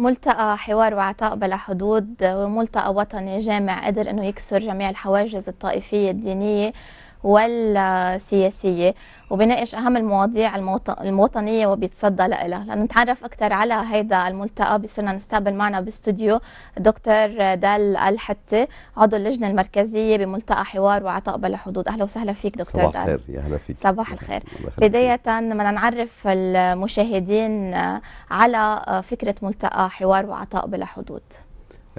ملتقى حوار وعطاء بلا حدود وملتقى وطني جامع قدر انه يكسر جميع الحواجز الطائفيه الدينيه والسياسية وبناقش أهم المواضيع الموطنية وبيتصدى لها لنتعرف أكثر على هيدا الملتقى بصيرنا نستقبل معنا باستوديو دكتور دال الحتة عضو اللجنة المركزية بملتقى حوار وعطاء بلا حدود أهلا وسهلا فيك دكتور صباح دال الخير يا هلا فيك صباح الخير بداية بدنا نعرف المشاهدين على فكرة ملتقى حوار وعطاء بلا حدود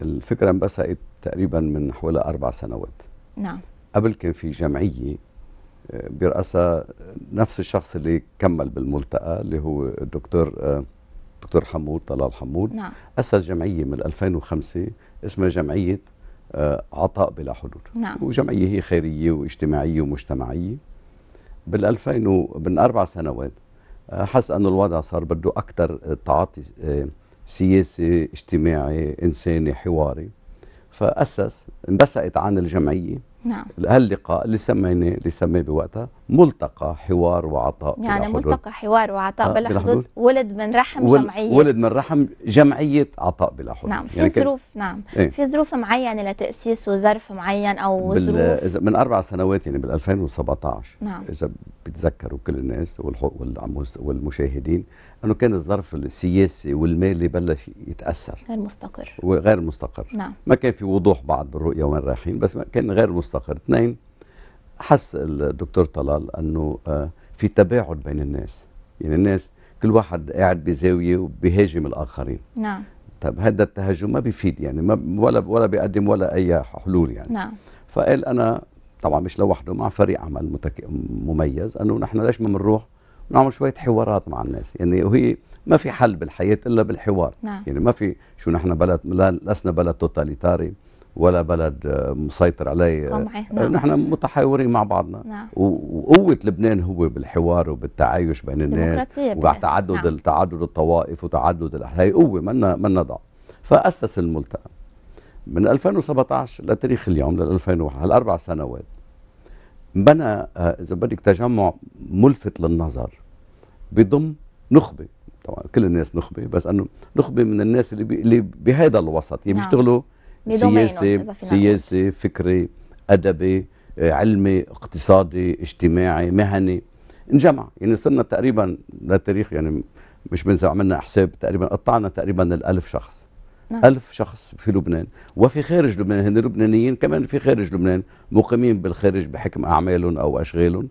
الفكرة انبثقت تقريبا من حوالي أربع سنوات نعم قبل كان في جمعيه آه، برأسها نفس الشخص اللي كمل بالملتقى اللي هو الدكتور آه، دكتور حمود طلال حمود نعم. أسس جمعية من 2005 اسمها جمعية آه، عطاء بلا حدود نعم. وجمعية هي خيرية واجتماعية ومجتمعية بال 2000 من أربع سنوات حس أن الوضع صار بده أكثر تعاطي سياسي اجتماعي إنساني حواري فأسس انبسقت عن الجمعية نعم هاللقاء اللي سميناه اللي سميناه بوقتها ملتقى حوار وعطاء يعني ملتقى حوار وعطاء آه بلا حدود ولد من رحم ول جمعيه ولد من رحم جمعيه عطاء بلا حدود نعم في يعني ظروف نعم ايه؟ في ظروف معينه لتاسيسه ظرف معين او ظروف من اربع سنوات يعني بال 2017 نعم اذا بتذكروا كل الناس والمشاهدين انه كان الظرف السياسي والمالي بلش يتاثر غير مستقر وغير مستقر نعم ما كان في وضوح بعد بالرؤيه وين رايحين بس كان غير مستقر مستقر اثنين حس الدكتور طلال انه آه، في تباعد بين الناس يعني الناس كل واحد قاعد بزاويه وبيهاجم الاخرين نعم طب هذا التهاجم ما بيفيد يعني ما ولا ولا بيقدم ولا اي حلول يعني نعم فقال انا طبعا مش لوحده مع فريق عمل متك... مميز انه نحن ليش ما بنروح نعمل شويه حوارات مع الناس يعني وهي ما في حل بالحياه الا بالحوار نعم. يعني ما في شو نحن بلد لسنا بلد توتاليتاري ولا بلد مسيطر عليه طمعي. آه، نعم. نحن متحاورين مع بعضنا نعم. وقوة لبنان هو بالحوار وبالتعايش بين الناس وتعدد نعم. تعدد الطوائف وتعدد هي قوة منا منا ضعف فأسس الملتقى من 2017 لتاريخ اليوم لل 2001 هالأربع سنوات بنى آه، إذا بدك تجمع ملفت للنظر بضم نخبة طبعا كل الناس نخبة بس أنه نخبة من الناس اللي بي اللي بهذا الوسط يعني نعم. بيشتغلوا سياسي سياسي فكري ادبي آه، علمي اقتصادي اجتماعي مهني انجمع يعني صرنا تقريبا للتاريخ يعني مش بنسى عملنا حساب تقريبا قطعنا تقريبا الألف شخص نعم. ألف شخص في لبنان وفي خارج لبنان هن يعني لبنانيين كمان في خارج لبنان مقيمين بالخارج بحكم أعمالهم أو أشغالهم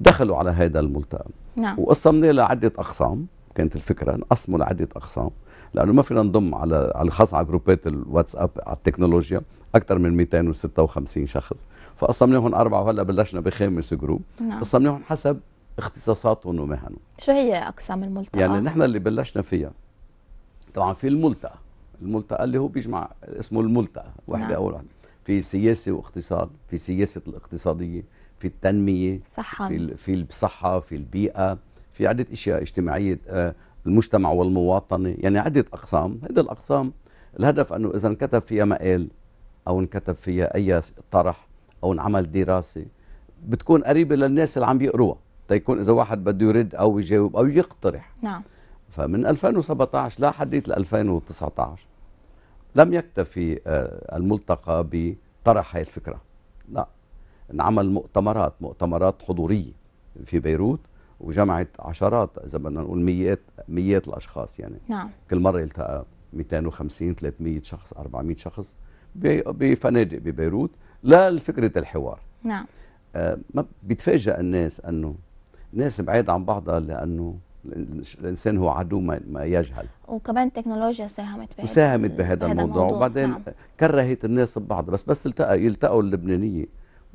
دخلوا على هذا الملتقى نعم. وقسمناه لعدة أقسام كانت الفكرة نقسمه لعدة أقسام لانه ما فينا نضم على على خاص على جروبات الواتساب على التكنولوجيا اكثر من 256 شخص فقسمناهم اربعه وهلا بلشنا بخامس جروب نعم. قسمناهم حسب اختصاصاتهم ومهنهم شو هي اقسام الملتقى يعني نحن اللي بلشنا فيها طبعا في الملتقى الملتقى اللي هو بيجمع اسمه الملتقى وحده نعم. اول في سياسه واقتصاد في سياسه الاقتصاديه في التنميه صحة. في في الصحه في البيئه في عده اشياء اجتماعيه آه، المجتمع والمواطنة يعني عدة أقسام هذه الأقسام الهدف أنه إذا انكتب فيها مقال أو انكتب فيها أي طرح أو انعمل دراسة بتكون قريبة للناس اللي عم يقروها تيكون إذا واحد بده يرد أو يجاوب أو يقترح نعم فمن 2017 لا حديث ل 2019 لم يكتفي آه، الملتقى بطرح هاي الفكرة لا انعمل مؤتمرات مؤتمرات حضورية في بيروت وجمعت عشرات اذا بدنا نقول ميات ميات الاشخاص يعني نعم. كل مره التقى 250 300 شخص 400 شخص بفنادق ببيروت لفكره الحوار نعم آه ما بيتفاجئ الناس انه ناس بعيد عن بعضها لانه الانسان هو عدو ما, يجهل وكمان التكنولوجيا ساهمت بهذا ساهمت بهذا الموضوع, الموضوع وبعدين نعم. كرهت الناس ببعض بس بس التقى يلتقوا اللبنانيه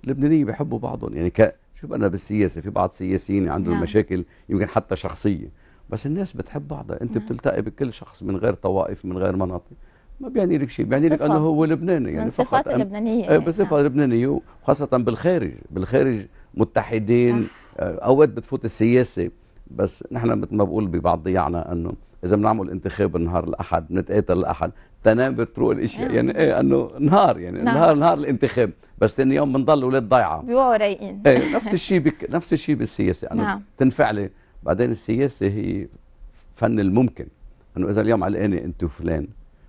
اللبنانيه بحبوا بعضهم يعني ك شوف انا بالسياسه في بعض السياسيين عندهم نعم. مشاكل يمكن حتى شخصيه بس الناس بتحب بعضها انت نعم. بتلتقي بكل شخص من غير طوائف من غير مناطق ما بيعني لك شيء بيعني لك انه هو لبناني يعني من صفات اللبنانيه أم... إيه، يعني. بصفه نعم. لبنانيه وخاصه بالخارج بالخارج متحدين آه، اوقات بتفوت السياسه بس نحن مثل ما بقول ببعض ضياعنا انه اذا بنعمل انتخاب نهار الاحد بنتقاتل الاحد تنام بتروق الاشياء آه. يعني ايه انه نهار يعني نعم. نهار نهار الانتخاب بس ثاني يوم بنضل اولاد ضايعه بيوعوا رايقين ايه نفس الشيء بك نفس الشيء بالسياسه انه نعم. تنفعلي بعدين السياسه هي فن الممكن انه اذا اليوم علقانه انت وفلان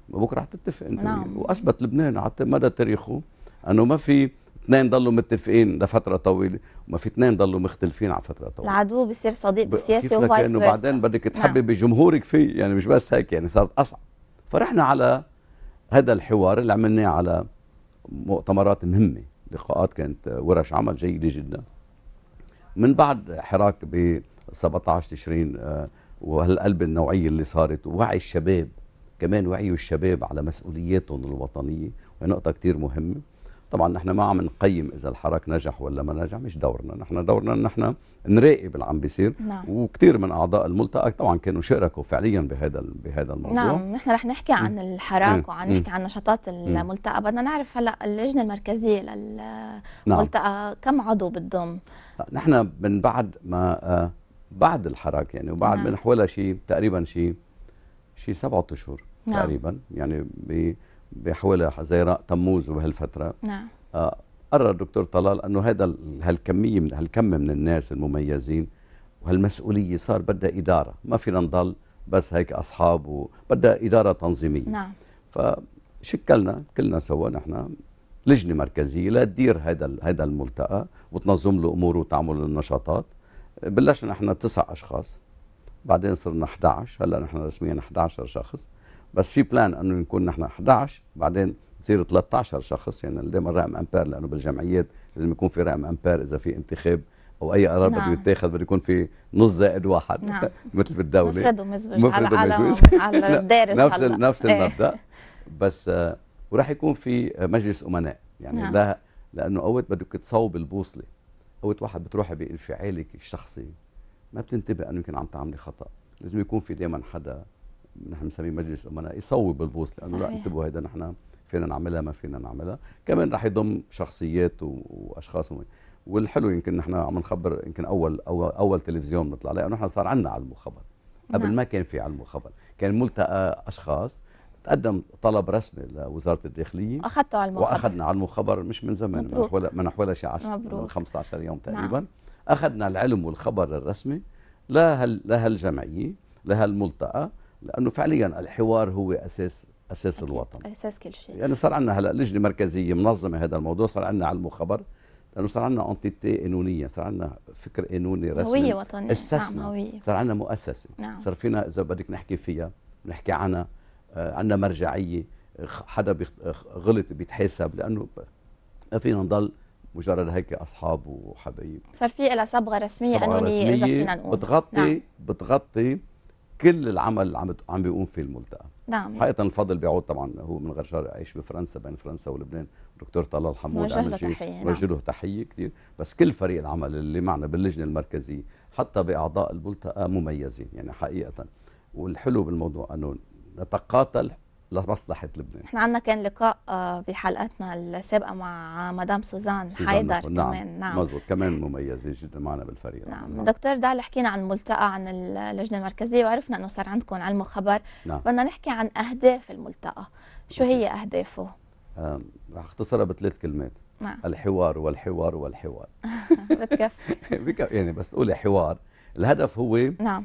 بكره رح تتفق انت نعم. واثبت لبنان على مدى تاريخه انه ما في اثنين ضلوا متفقين لفتره طويله وما في اثنين ضلوا مختلفين على فتره طويله العدو بصير صديق بالسياسي وفايس فيرسا بعدين بدك نعم. تحببي جمهورك فيه يعني مش بس هيك يعني صارت اصعب فرحنا على هذا الحوار اللي عملناه على مؤتمرات مهمه لقاءات كانت ورش عمل جيده جدا من بعد حراك ب 17 تشرين آه، وهالقلب النوعيه اللي صارت ووعي الشباب كمان وعيوا الشباب على مسؤولياتهم الوطنيه وهي نقطه كثير مهمه طبعا نحن ما عم نقيم اذا الحراك نجح ولا ما نجح مش دورنا نحن دورنا ان احنا نراقب اللي عم بيصير نعم. وكثير من اعضاء الملتقى طبعا كانوا شاركوا فعليا بهذا بهذا الموضوع نعم نحن رح نحكي عن الحراك وعن نحكي عن نشاطات الملتقى بدنا نعرف هلا اللجنه المركزيه للملتقى نعم. كم عضو بتضم نحن من بعد ما آه، بعد الحراك يعني وبعد نعم. من حوالي شيء تقريبا شيء شيء سبعة اشهر نعم. تقريبا يعني بحوالي حزيران تموز وبهالفتره نعم آه قرر الدكتور طلال انه هذا هالكميه من هالكم من الناس المميزين وهالمسؤوليه صار بدها اداره ما فينا نضل بس هيك اصحاب وبدها اداره تنظيميه نعم فشكلنا كلنا سوا نحن لجنه مركزيه لتدير هذا هذا الملتقى وتنظم له اموره وتعمل له النشاطات بلشنا نحن تسع اشخاص بعدين صرنا 11 هلا نحن رسميا 11 شخص بس في بلان انه نكون نحن 11 بعدين تصير 13 شخص يعني دائما رقم امبير لانه بالجمعيات لازم يكون في رقم امبير اذا في انتخاب او اي قرار نعم. بده يتاخذ بده يكون في نص زائد واحد نعم. مثل بالدوله مفرد ومزوج على على نعم. الدارج نفس هلأ. نفس إيه. المبدا بس آه، وراح يكون في مجلس امناء يعني نعم. لا لانه اوقات بدك تصوب البوصله اوقات واحد بتروحي بانفعالك الشخصي ما بتنتبه انه يمكن عم تعملي خطا لازم يكون في دائما حدا نحن بنسميه مجلس الامناء يصوب البوصله لانه لا انتبهوا هيدا نحن فينا نعملها ما فينا نعملها كمان رح يضم شخصيات واشخاص ممكن. والحلو يمكن نحن عم نخبر يمكن اول اول, أول تلفزيون نطلع انه نحن صار عندنا على المخبر قبل نعم. ما كان في على المخبر كان ملتقى اشخاص تقدم طلب رسمي لوزاره الداخليه اخذته على المخبر واخذنا على المخبر مش من زمان مبروك. من حوالي من حوالي شي 10 15 يوم نعم. تقريبا نعم. اخذنا العلم والخبر الرسمي لهال لهالجمعيه لهالملتقى لانه فعليا الحوار هو اساس اساس أكيد. الوطن اساس كل شيء يعني صار عندنا هلا لجنه مركزيه منظمه هذا الموضوع صار عندنا على المخبر لانه صار عندنا انتيتي قانونيه صار عندنا فكر قانوني رسمي هويه وطنيه اسسنا نعم هويه صار عندنا مؤسسه نعم. صار فينا اذا بدك نحكي فيها نحكي عنها آه عندنا مرجعيه حدا غلط بيتحاسب لانه ما فينا نضل مجرد هيك اصحاب وحبايب صار في لها صبغه رسميه قانونيه اذا فينا نقول بتغطي نعم. بتغطي كل العمل اللي عم عم بيقوم فيه الملتقى نعم حقيقه الفضل بيعود طبعا هو من غير شر عايش بفرنسا بين فرنسا ولبنان دكتور طلال حمود عمل شيء نوجه نعم. له تحيه كثير بس كل فريق العمل اللي معنا باللجنه المركزيه حتى باعضاء الملتقى مميزين يعني حقيقه والحلو بالموضوع انه نتقاتل لمصلحه لبنان احنا عندنا كان لقاء آه، بحلقتنا السابقه مع مدام سوزان, سوزان حيدر نعم. كمان نعم مزبوط كمان مميزه جدا معنا بالفريق نعم, نعم. دكتور دال حكينا عن ملتقى عن اللجنه المركزيه وعرفنا انه صار عندكم علم وخبر نعم. بدنا نحكي عن اهداف الملتقى شو هي اهدافه رح اختصرها بثلاث كلمات نعم. الحوار والحوار والحوار بتكفي يعني بس تقولي حوار الهدف هو نعم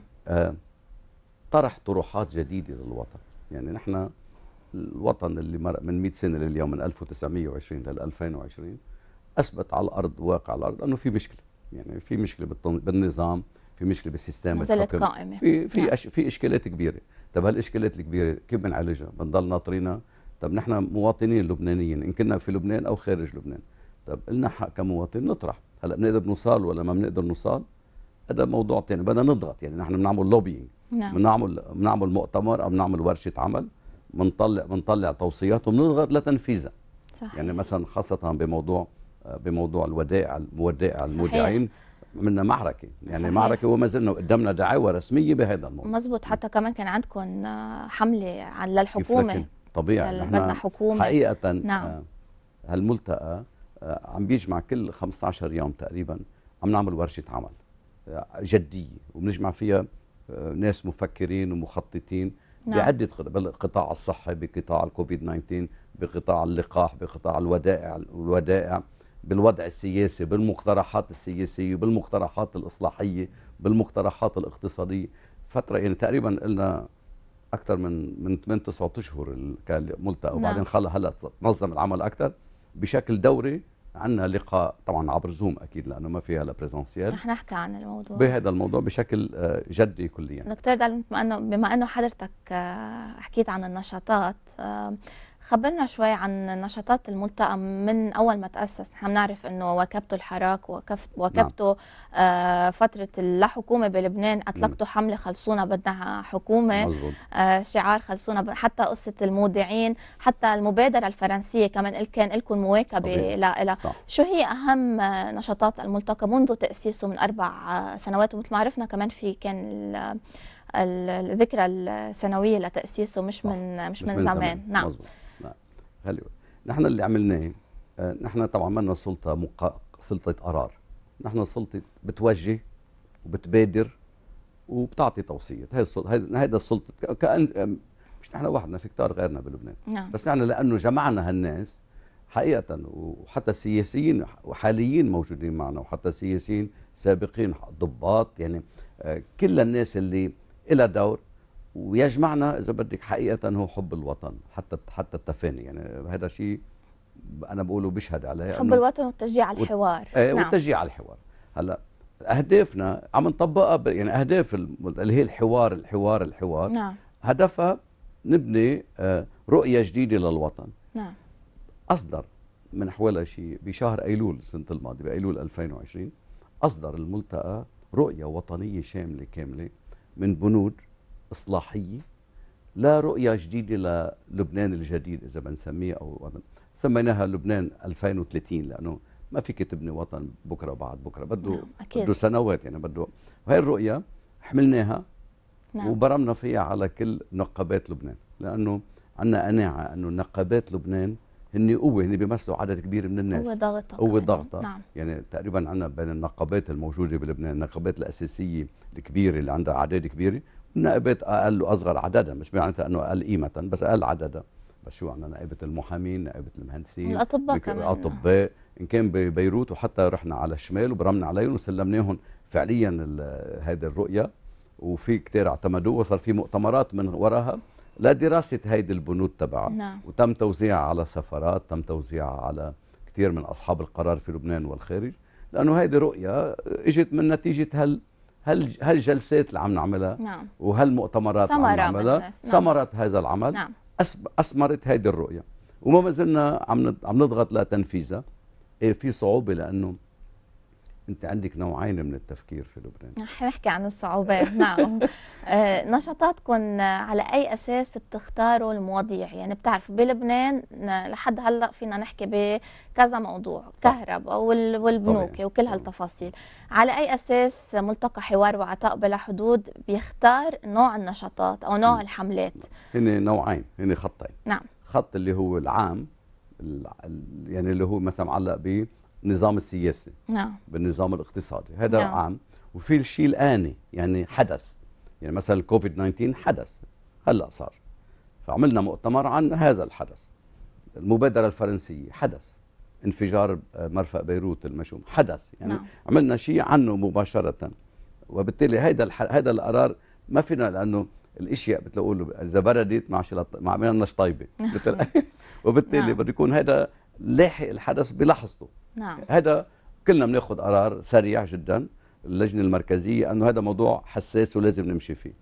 طرح طروحات جديده للوطن يعني نحن الوطن اللي مر من 100 سنه لليوم من 1920 لل 2020 اثبت على الارض واقع الارض انه في مشكله يعني في مشكله بالنظام في مشكله بالسيستم نزلت قائمه في في نعم. أش... في اشكالات كبيره طب هالاشكالات الكبيره كيف بنعالجها بنضل ناطرينها طب نحن مواطنين لبنانيين ان كنا في لبنان او خارج لبنان طب لنا حق كمواطن نطرح هلا بنقدر نوصل ولا ما بنقدر نوصل هذا موضوع ثاني بدنا نضغط يعني نحن بنعمل لوبينج نعم. بنعمل بنعمل مؤتمر او بنعمل ورشه عمل بنطلع بنطلع توصيات وبنضغط لتنفيذها صح. يعني مثلا خاصه بموضوع بموضوع الودائع الودائع المودعين عملنا معركه يعني صحيح. معركه وما زلنا قدامنا دعاوى رسميه بهذا الموضوع مزبوط حتى كمان كان عندكم حمله للحكومه طبيعي بدنا حكومه حقيقه نعم. آه، هالملتقى آه، عم بيجمع كل 15 يوم تقريبا عم نعمل ورشه عمل آه، جديه وبنجمع فيها ناس مفكرين ومخططين نعم. بعده بالقطاع الصحي بقطاع الكوفيد 19 بقطاع اللقاح بقطاع الودائع الودائع بالوضع السياسي بالمقترحات السياسيه بالمقترحات الاصلاحيه بالمقترحات الاقتصاديه فتره يعني تقريبا لنا اكثر من من 8 9 اشهر كان ملتقى نعم. وبعدين نعم. هلا تنظم العمل اكثر بشكل دوري عندنا لقاء طبعا عبر زوم اكيد لانه ما فيها لا بريزنسيال رح نحكي عن الموضوع بهذا الموضوع بشكل آه، جدي كليا دكتور دعل بما انه بما انه حضرتك آه، حكيت عن النشاطات آه، خبرنا شوي عن نشاطات الملتقى من اول ما تاسس نحن بنعرف انه واكبتوا الحراك وكبتوا نعم. آه فتره لا حكومه بلبنان اطلقتوا حمله خلصونا بدنا حكومه آه شعار خلصونا ب... حتى قصه المودعين حتى المبادره الفرنسيه كمان كان لكم مواكبه لها شو هي اهم نشاطات الملتقى منذ تاسيسه من اربع سنوات ومثل ما عرفنا كمان في كان ال... الذكرى السنويه لتاسيسه مش من مش, مش من, من زمان, زمان. نعم مزبوط. هوليوود نحن اللي عملناه آه، نحن طبعا ما لنا سلطه مقا... سلطه قرار نحن سلطه بتوجه وبتبادر وبتعطي توصيات هي السلطه هيدا السلطه كان مش نحن وحدنا في كتار غيرنا بلبنان نعم. بس نحن لانه جمعنا هالناس حقيقه وحتى سياسيين وحاليين موجودين معنا وحتى سياسيين سابقين ضباط يعني آه، كل الناس اللي لها دور ويجمعنا اذا بدك حقيقه هو حب الوطن حتى حتى التفاني يعني هذا شيء انا بقوله بشهد عليه حب الوطن والتشجيع على الحوار ايه نعم. والتشجيع على الحوار هلا اهدافنا عم نطبقها ب... يعني اهداف اللي هي الحوار الحوار الحوار نعم. هدفها نبني آه، رؤيه جديده للوطن نعم اصدر من حوالي شيء بشهر ايلول السنه الماضيه بايلول 2020 اصدر الملتقى رؤيه وطنيه شامله كامله من بنود إصلاحية لا رؤية جديدة للبنان الجديد إذا بنسميه أو سميناها لبنان 2030 لأنه ما فيك تبني وطن بكرة وبعد بكرة بده نعم. بده سنوات يعني بده وهي الرؤية حملناها نعم. وبرمنا فيها على كل نقابات لبنان لأنه عندنا قناعة أنه نقابات لبنان هن قوه هن بيمثلوا عدد كبير من الناس قوه ضغطه قوه ضغطه نعم. يعني تقريبا عندنا بين النقابات الموجوده بلبنان النقابات الاساسيه الكبيره اللي عندها اعداد كبيره نائبة أقل وأصغر عددا مش معناتها أنه أقل قيمة بس أقل عددا بس شو عندنا نائبة المحامين نائبة المهندسين الأطباء كمان الأطباء إن كان ببيروت وحتى رحنا على الشمال وبرمنا عليهم وسلمناهم فعليا هذه الرؤية وفي كتير اعتمدوها وصار في مؤتمرات من وراها لدراسة هيدي البنود تبعها نعم. وتم توزيعها على سفرات تم توزيعها على كثير من أصحاب القرار في لبنان والخارج لأنه هيدي رؤية اجت من نتيجة هال هل هالجلسات اللي عم نعملها نعم. وهالمؤتمرات اللي عم نعملها نعم. ثمرت هذا العمل نعم. أثمرت هذه الرؤية وما زلنا عم عم نضغط لتنفيذها إيه، في صعوبة لأنه انت عندك نوعين من التفكير في لبنان رح نحكي عن الصعوبات نعم آه، نشاطاتكم على اي اساس بتختاروا المواضيع يعني بتعرفوا بلبنان لحد هلا فينا نحكي بكذا موضوع كهرباء والبنوك طبعاً. وكل هالتفاصيل على اي اساس ملتقى حوار وعطاء بلا حدود بيختار نوع النشاطات او نوع الحملات هن نوعين هن خطين نعم خط اللي هو العام يعني اللي هو مثلا معلق به النظام السياسي نعم بالنظام الاقتصادي هذا نعم. عام وفي الشيء الآني يعني حدث يعني مثلا الكوفيد 19 حدث هلا صار فعملنا مؤتمر عن هذا الحدث المبادرة الفرنسية حدث انفجار آه، مرفأ بيروت المشوم حدث يعني نعم. عملنا شيء عنه مباشرة وبالتالي هذا هذا القرار ما فينا لأنه الاشياء بتقول اذا بردت ما ما طيبه وبالتالي نعم. بده يكون هذا لاحق الحدث بلحظته نعم. هذا كلنا بناخذ قرار سريع جدا اللجنه المركزيه انه هذا موضوع حساس ولازم نمشي فيه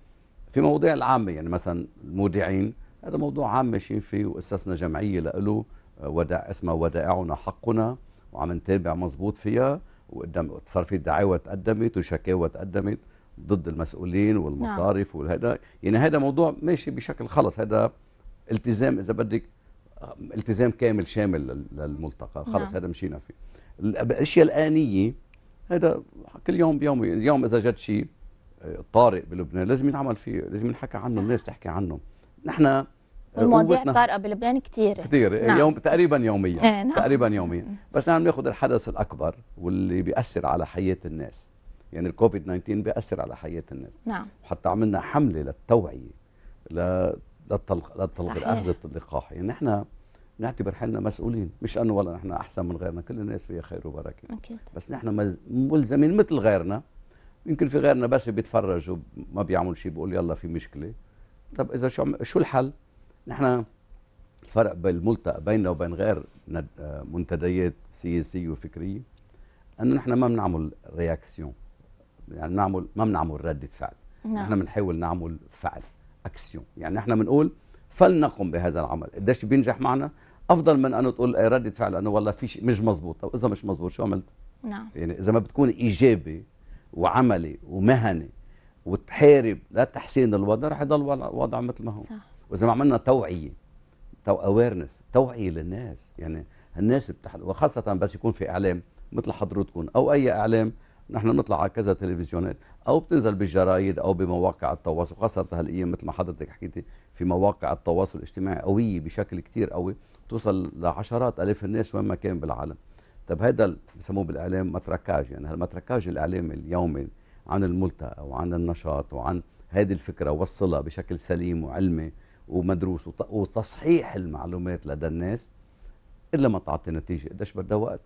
في مواضيع العامه يعني مثلا المودعين هذا موضوع عام ماشيين فيه واسسنا جمعيه له وداع اسمها ودائعنا حقنا وعم نتابع مضبوط فيها وقدم صار في دعاوى تقدمت وشكاوى تقدمت ضد المسؤولين والمصارف نعم. وهذا يعني هذا موضوع ماشي بشكل خلص هذا التزام اذا بدك التزام كامل شامل للملتقى خلص نعم. هذا مشينا فيه الاشياء الانيه هذا كل يوم بيوم اليوم اذا جد شيء آه، طارئ بلبنان لازم ينعمل فيه لازم ينحكى عنه الناس تحكي عنه نحن آه، المواضيع الطارئه بلبنان كثيره كثيره نعم. يوم تقريبا يوميا إيه، نعم. تقريبا يوميا بس نحن نعم بناخذ الحدث الاكبر واللي بياثر على حياه الناس يعني الكوفيد 19 بياثر على حياه الناس نعم وحتى عملنا حمله للتوعيه للتلق... للتلق... اخذ اللقاح يعني نحن نعتبر حالنا مسؤولين مش انه والله نحن احسن من غيرنا كل الناس فيها خير وبركه اكيد بس نحن ملزمين مثل غيرنا يمكن في غيرنا بس بيتفرج وما بيعمل شيء بيقول يلا في مشكله طب اذا شو شو الحل نحن الفرق بين الملتقى بيننا وبين غير منتديات سياسيه وفكريه انه نحن ما بنعمل رياكسيون يعني بنعمل ما بنعمل رده فعل نعم. نحن بنحاول نعمل فعل اكسيون يعني نحن بنقول فلنقم بهذا العمل قديش بينجح معنا افضل من انه تقول إيه، ردة فعل انه والله في شيء مش مزبوط او اذا مش مزبوط شو عملت نعم يعني اذا ما بتكون ايجابي وعملي ومهني وتحارب لتحسين الوضع رح يضل الوضع مثل ما هو صح. واذا ما عملنا توعيه تو اويرنس توعيه للناس يعني الناس بتحل وخاصه بس يكون في اعلام مثل حضرتكم او اي اعلام نحن بنطلع على كذا تلفزيونات او بتنزل بالجرايد او بمواقع التواصل خاصه هالايام مثل ما حضرتك حكيتي في مواقع التواصل الاجتماعي قوية بشكل كتير قوي توصل لعشرات ألاف الناس وين ما كان بالعالم طب هذا بسموه بالإعلام متركاج يعني هالمتركاج الإعلامي اليومي عن الملتقى وعن النشاط وعن هذه الفكرة وصلها بشكل سليم وعلمي ومدروس وتصحيح المعلومات لدى الناس إلا ما تعطي نتيجة قديش بدها وقت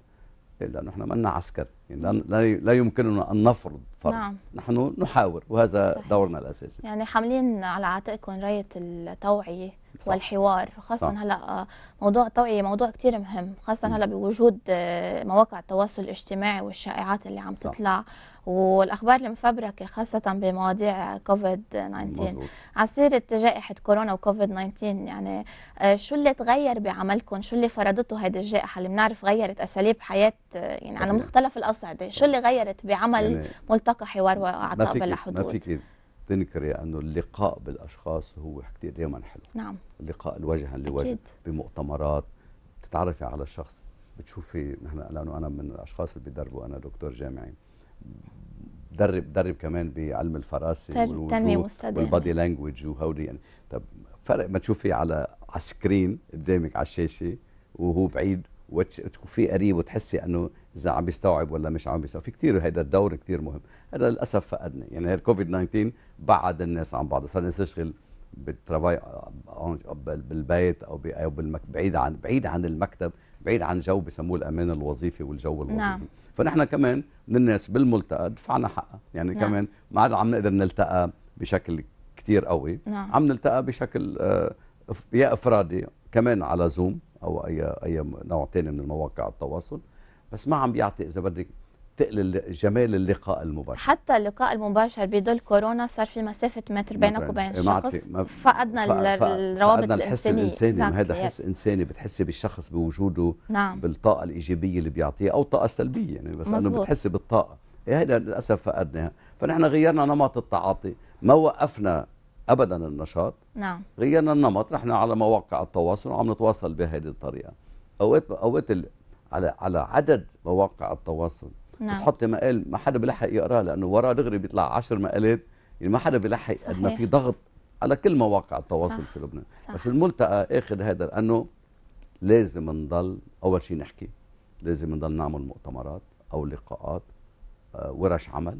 لأنه نحن مانا عسكر يعني لا يمكننا أن نفرض فرض نعم. نحن نحاور وهذا صحيح. دورنا الأساسي يعني حاملين على عاتقكم راية التوعية صح. والحوار خاصة صح. هلا آه، موضوع التوعية موضوع كثير مهم خاصة م. هلا بوجود آه، مواقع التواصل الاجتماعي والشائعات اللي عم صح. تطلع والاخبار المفبركه خاصه بمواضيع كوفيد 19 على جائحه كورونا وكوفيد 19 يعني آه، شو اللي تغير بعملكم شو اللي فرضته هذه الجائحه اللي بنعرف غيرت اساليب حياه آه، يعني على مختلف الاصعده شو اللي غيرت بعمل يعني ملتقى حوار وعطاء بلا حدود ما فيك تنكري انه اللقاء بالاشخاص هو كثير دائما حلو نعم اللقاء الوجها لوجه بمؤتمرات بتتعرفي على الشخص بتشوفي نحن لانه انا من الاشخاص اللي بدربوا انا دكتور جامعي درب درب كمان بعلم الفراسه والتنميه المستدامه والبادي لانجوج وهودي يعني طب فرق ما تشوفي على على سكرين قدامك على الشاشه وهو بعيد وتكون قريب وتحسي انه اذا عم بيستوعب ولا مش عم بيستوعب في كثير هذا الدور كثير مهم هذا للاسف فقدنا يعني الكوفيد 19 بعد الناس عن بعض صار الناس تشتغل بالترافاي آه، بالبيت او بعيد عن بعيد عن المكتب بعيد عن جو بسموه الامان الوظيفي والجو الوظيفي نعم. فنحن كمان من الناس بالملتقى دفعنا حقها يعني نعم. كمان ما عاد عم نقدر نلتقى بشكل كثير قوي نعم. عم نلتقى بشكل آه، يا افرادي كمان على زوم او اي اي نوع ثاني من مواقع التواصل بس ما عم بيعطي اذا بدك تقلل جمال اللقاء المباشر حتى اللقاء المباشر بظل كورونا صار في مسافه متر بينك وبين الشخص فقدنا الروابط فقدنا الحس الانساني هذا حس انساني بتحسي بالشخص بوجوده نعم. بالطاقه الايجابيه اللي بيعطيها او الطاقه السلبيه يعني بس مزبوط. انه بتحسي بالطاقه هذا إيه للاسف فقدناها فنحن غيرنا نمط التعاطي ما وقفنا ابدا النشاط نعم غيرنا النمط نحن على مواقع التواصل وعم نتواصل بهذه الطريقه اوقات اوقات على على عدد مواقع التواصل نعم. بتحطي مقال ما حدا بيلحق يقراه لانه ورا دغري بيطلع 10 مقالات يعني ما حدا بيلحق قد ما في ضغط على كل مواقع التواصل صح. في لبنان صح. بس الملتقى اخذ هذا لانه لازم نضل اول شيء نحكي لازم نضل نعمل مؤتمرات او لقاءات آه، ورش عمل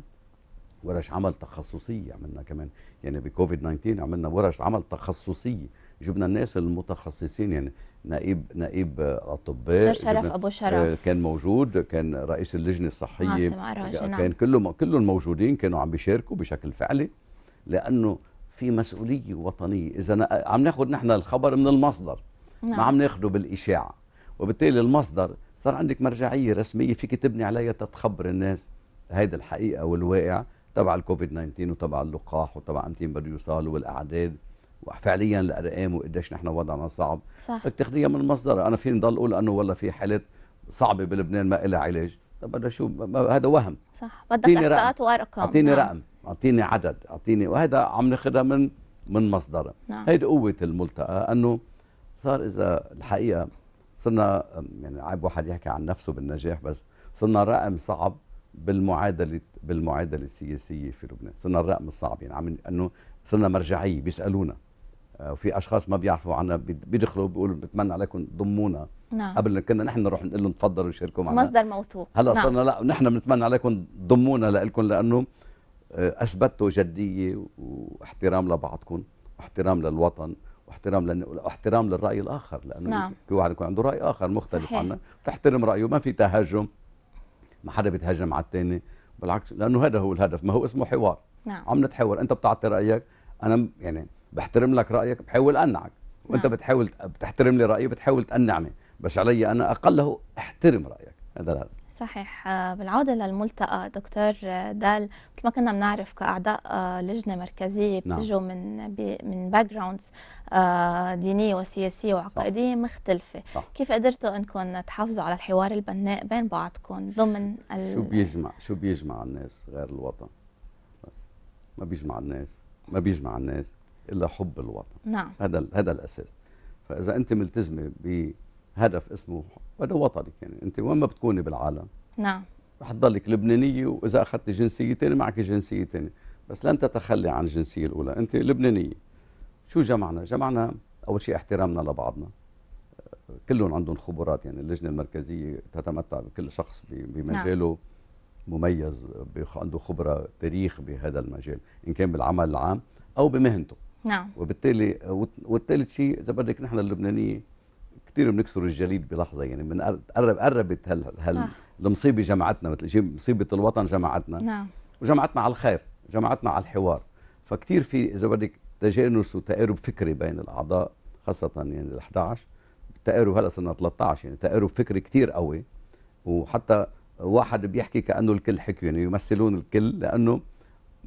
ورش عمل تخصصيه عملنا كمان يعني بكوفيد 19 عملنا ورش عمل تخصصيه جبنا الناس المتخصصين يعني نائب نائب اطباء شرف ابو آه، شرف كان موجود كان رئيس اللجنه الصحيه كان كله كله الموجودين كانوا عم بيشاركوا بشكل فعلي لانه في مسؤوليه وطنيه اذا عم ناخذ نحن الخبر من المصدر نعم. ما عم ناخذه بالاشاعه وبالتالي المصدر صار عندك مرجعيه رسميه فيك تبني عليها تتخبر الناس هيدا الحقيقه والواقع تبع الكوفيد 19 وتبع اللقاح وتبع امتين بده يوصل والاعداد وفعليا الارقام وقديش نحن وضعنا صعب صح. بتاخذيها تاخذيها من مصدرها انا فيني ضل اقول انه والله في حالات صعبه بلبنان ما لها علاج طب انا شو هذا وهم صح بدك احصاءات وارقام اعطيني نعم. رقم اعطيني عدد اعطيني وهذا عم ناخذها من من مصدرها نعم. هيدي قوه الملتقى انه صار اذا الحقيقه صرنا يعني عيب واحد يحكي عن نفسه بالنجاح بس صرنا رقم صعب بالمعادله بالمعادله السياسيه في لبنان صرنا الرقم الصعب يعني عم انه صرنا مرجعيه بيسالونا آه، وفي اشخاص ما بيعرفوا عنا بيدخلوا بيقولوا بتمنى عليكم ضمونا نعم. قبل كنا نحن نروح نقول لهم تفضلوا شاركوا معنا مصدر موثوق هلا نعم. صرنا لا نحن بنتمنى عليكم ضمونا لكم لانه آه، اثبتوا جديه واحترام لبعضكم واحترام للوطن واحترام لن... واحترام للراي الاخر لانه نعم. كل واحد يكون عنده راي اخر مختلف عنا بتحترم رايه ما في تهاجم ما حدا بيتهاجم على الثاني بالعكس لانه هذا هو الهدف ما هو اسمه حوار نعم. عم نتحاور انت بتعطي رايك انا يعني بحترم لك رايك بحاول اقنعك وانت نعم. بتحاول بتحترم لي رايي بتحاول تقنعني بس علي انا اقله احترم رايك هذا الهدف صحيح آه، بالعودة للملتقى دكتور دال مثل ما كنا بنعرف كأعضاء آه، لجنة مركزية نعم. بتجوا من بي من باك آه، جراوندز دينية وسياسية وعقائدية صح. مختلفة صح. كيف قدرتوا أنكم تحافظوا على الحوار البناء بين بعضكم ضمن ال... شو بيجمع شو بيجمع الناس غير الوطن بس ما بيجمع الناس ما بيجمع الناس الا حب الوطن نعم هذا هذا الاساس فاذا انت ملتزمه بهدف اسمه هذا وطنك يعني انت وين ما بتكوني بالعالم نعم رح تضلك لبنانيه واذا اخذت جنسيه ثانيه معك جنسيه ثانيه بس لن تتخلي عن الجنسيه الاولى انت لبنانيه شو جمعنا جمعنا اول شيء احترامنا لبعضنا كلهم عندهم خبرات يعني اللجنه المركزيه تتمتع بكل شخص بمجاله نعم. مميز عنده خبره تاريخ بهذا المجال ان كان بالعمل العام او بمهنته نعم وبالتالي والثالث شيء اذا بدك نحن اللبنانيه كثير بنكسر الجليد بلحظه يعني من قرب قربت هال هال آه. المصيبه جمعتنا مثل مصيبه الوطن جمعتنا نعم وجمعتنا على الخير جمعتنا على الحوار فكثير في اذا بدك تجانس وتقارب فكري بين الاعضاء خاصه يعني ال 11 تقارب هلا صرنا 13 يعني تقارب فكري كثير قوي وحتى واحد بيحكي كانه الكل حكي يعني يمثلون الكل لانه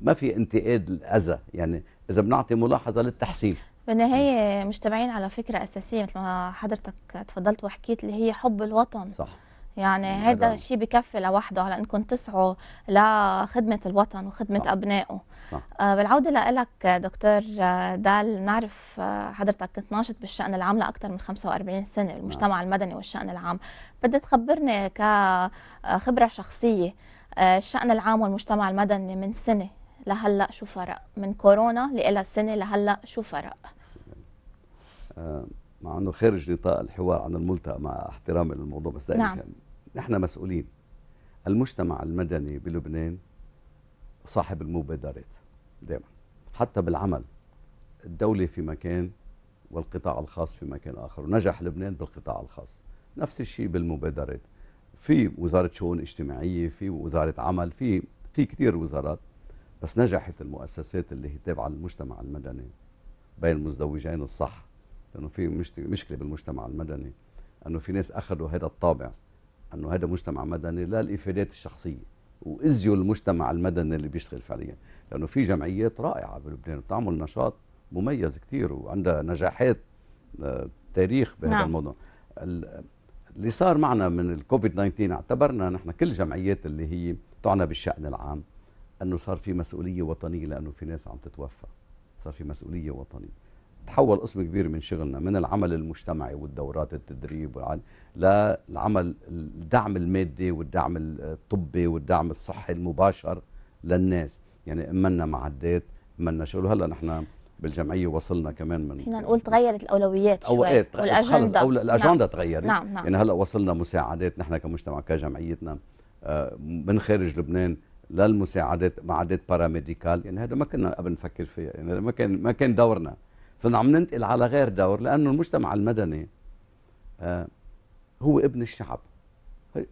ما في انتقاد الاذى يعني اذا بنعطي ملاحظه للتحسين بالنهايه مجتمعين على فكره اساسيه مثل ما حضرتك تفضلت وحكيت اللي هي حب الوطن صح يعني, يعني هذا شيء بكفي لوحده على انكم تسعوا لخدمه الوطن وخدمه صح. ابنائه صح. آه، بالعوده لك دكتور دال نعرف آه، حضرتك كنت ناشط بالشان العام لاكثر من 45 سنه بالمجتمع نعم. المدني والشان العام بدي تخبرني كخبره آه، شخصيه الشان العام والمجتمع المدني من سنه لهلا شو فرق من كورونا لإلى السنه لهلا شو فرق آه، مع انه خارج نطاق الحوار عن الملتقى مع احترامي للموضوع بس نعم. يعني نحن مسؤولين المجتمع المدني بلبنان صاحب المبادرات دائما حتى بالعمل الدولة في مكان والقطاع الخاص في مكان آخر ونجح لبنان بالقطاع الخاص نفس الشيء بالمبادرات في وزارة شؤون اجتماعية في وزارة عمل في في كثير وزارات بس نجحت المؤسسات اللي هي تابعه للمجتمع المدني بين المزدوجين الصح لانه في مشكله بالمجتمع المدني انه في ناس اخذوا هذا الطابع انه هذا مجتمع مدني لا الافادات الشخصيه واذيوا المجتمع المدني اللي بيشتغل فعليا لانه في جمعيات رائعه بلبنان بتعمل نشاط مميز كثير وعندها نجاحات آه، تاريخ بهذا نعم. الموضوع اللي صار معنا من الكوفيد 19 اعتبرنا نحن كل الجمعيات اللي هي تعنى بالشأن العام انه صار في مسؤوليه وطنيه لانه في ناس عم تتوفى صار في مسؤوليه وطنيه تحول قسم كبير من شغلنا من العمل المجتمعي والدورات التدريب للعمل الدعم المادي والدعم الطبي والدعم الصحي المباشر للناس يعني امنا معدات امنا شغل هلا نحن بالجمعيه وصلنا كمان من فينا نقول تغيرت الاولويات شوي إيه والاجنده أو الاجنده نعم. تغيرت نعم. نعم. يعني هلا وصلنا مساعدات نحن كمجتمع كجمعيتنا آه، من خارج لبنان للمساعدات مع عدد باراميديكال يعني هذا ما كنا قبل نفكر فيها يعني ما كان ما كان دورنا صرنا عم ننتقل على غير دور لانه المجتمع المدني آه هو ابن الشعب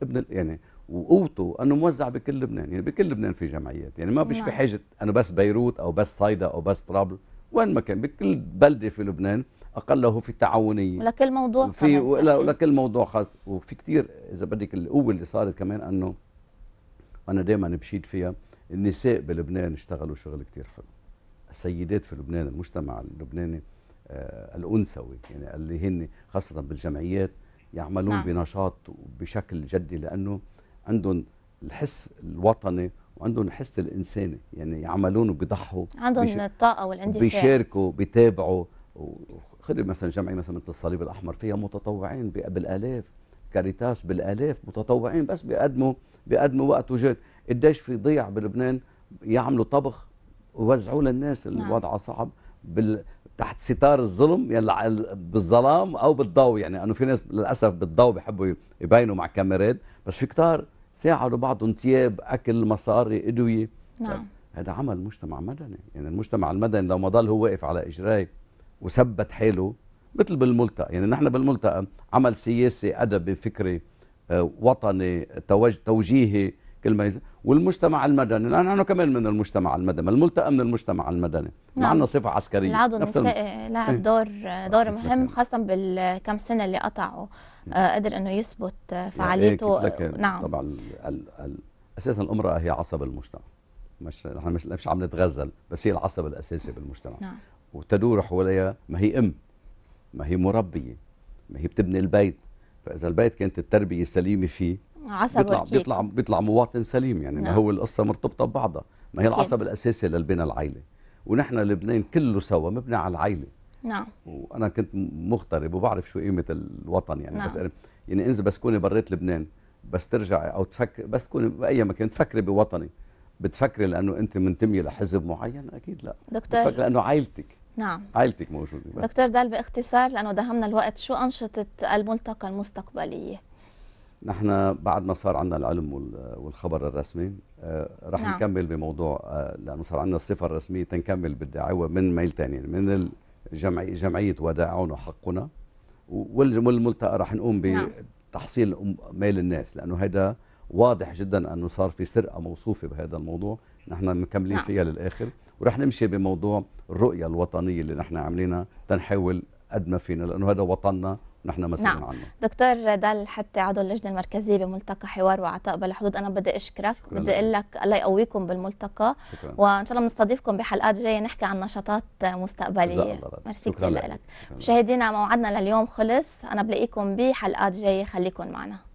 ابن يعني وقوته انه موزع بكل لبنان يعني بكل لبنان في جمعيات يعني ما بيش نعم. بحاجه انه بس بيروت او بس صيدا او بس طرابلس وين ما كان بكل بلده في لبنان اقله في التعاونيه لكل موضوع في ولكل موضوع خاص وفي كثير اذا بدك القوه اللي صارت كمان انه وانا دايما بشيد فيها النساء بلبنان اشتغلوا شغل كثير حلو السيدات في لبنان المجتمع اللبناني آه الانثوي يعني اللي هن خاصه بالجمعيات يعملون نعم. بنشاط وبشكل جدي لانه عندهم الحس الوطني وعندهم الحس الانساني يعني يعملون وبيضحوا عندهم بيش... الطاقه والاندفاع بيشاركوا بيتابعوا وخذي مثلا جمعيه مثلا مثل الصليب الاحمر فيها متطوعين بالالاف كاريتاس بالالاف متطوعين بس بيقدموا بيقدموا وقت وجهد قديش في ضيع بلبنان يعملوا طبخ ووزعوه للناس اللي نعم. صعب بال... تحت ستار الظلم يلا بالظلام او بالضوء يعني انه في ناس للاسف بالضوء بحبوا يبينوا مع كاميرات بس في كتار ساعدوا بعضهم ثياب اكل مصاري ادويه نعم طيب، هذا عمل مجتمع مدني يعني المجتمع المدني لو ما ضل هو واقف على اجراي وثبت حاله مثل بالملتقى يعني نحن بالملتقى عمل سياسي ادبي فكري وطني توجيهي كل ما والمجتمع المدني لان نحن كمان من المجتمع المدني الملتقى من المجتمع المدني نعم. معنا صفه عسكريه العضو النسائي لعب إيه. دور آه، دور مهم خاصه بالكم سنه اللي قطعوا نعم. آه، قدر انه يثبت إيه، فعاليته نعم طبعا ال ال اساسا الامراه هي عصب المجتمع مش نحن مش مش عم نتغزل بس هي العصب الاساسي بالمجتمع نعم. وتدور حواليها ما هي ام ما هي مربيه ما هي بتبني البيت فاذا البيت كانت التربيه سليمه فيه عصب بيطلع وركيك. بيطلع بيطلع مواطن سليم يعني نعم. ما هو القصه مرتبطه ببعضها ما هي العصب الاساسي للبناء العائلي ونحن لبنان كله سوا مبني على العائله نعم وانا كنت مغترب وبعرف شو قيمه الوطن يعني نعم. بس يعني انزل بس كوني بريت لبنان بس ترجعي او تفكر بس تكوني باي مكان تفكري بوطني بتفكري لانه انت منتميه لحزب معين اكيد لا دكتور بتفكري لانه عائلتك نعم عائلتك موجودة دكتور دال باختصار لأنه دهمنا الوقت شو أنشطة الملتقى المستقبلية؟ نحن بعد ما صار عندنا العلم والخبر الرسمي آه، رح نعم. نكمل بموضوع آه، لأنه صار عندنا الصفة الرسمية تنكمل بالدعوه من ميل تاني من الجمعية جمعية وداعون حقنا والملتقى رح نقوم نعم. بتحصيل نعم. ميل الناس لأنه هذا واضح جدا أنه صار في سرقة موصوفة بهذا الموضوع نحن مكملين نعم. فيها للآخر ورح نمشي بموضوع الرؤية الوطنية اللي نحن عاملينها تنحاول قد ما فينا لأنه هذا وطننا نحن مسؤولين نعم. عنه دكتور دال حتى عضو اللجنه المركزيه بملتقى حوار وعطاء بلا حدود انا بدي اشكرك بدي اقول لك الله يقويكم بالملتقى شكرا. وان شاء الله بنستضيفكم بحلقات جايه نحكي عن نشاطات مستقبليه ميرسي كثير لك مشاهدينا موعدنا لليوم خلص انا بلاقيكم بحلقات جايه خليكم معنا